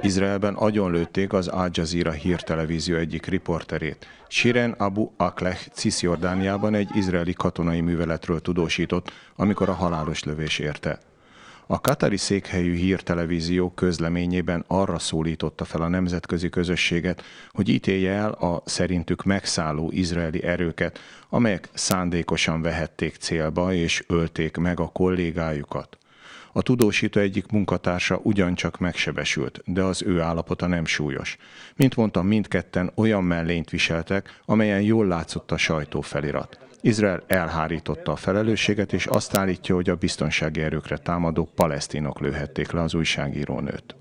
Izraelben agyonlőtték az Al Jazeera hírtelevízió egyik riporterét. Shiren Abu Akleh Cisjordániában egy izraeli katonai műveletről tudósított, amikor a halálos lövés érte. A katari székhelyű hírtelevízió közleményében arra szólította fel a nemzetközi közösséget, hogy ítélje el a szerintük megszálló izraeli erőket, amelyek szándékosan vehették célba és ölték meg a kollégájukat. A tudósító egyik munkatársa ugyancsak megsebesült, de az ő állapota nem súlyos. Mint mondtam, mindketten olyan mellényt viseltek, amelyen jól látszott a sajtófelirat. Izrael elhárította a felelősséget, és azt állítja, hogy a biztonsági erőkre támadó palesztinok lőhették le az újságírónőt.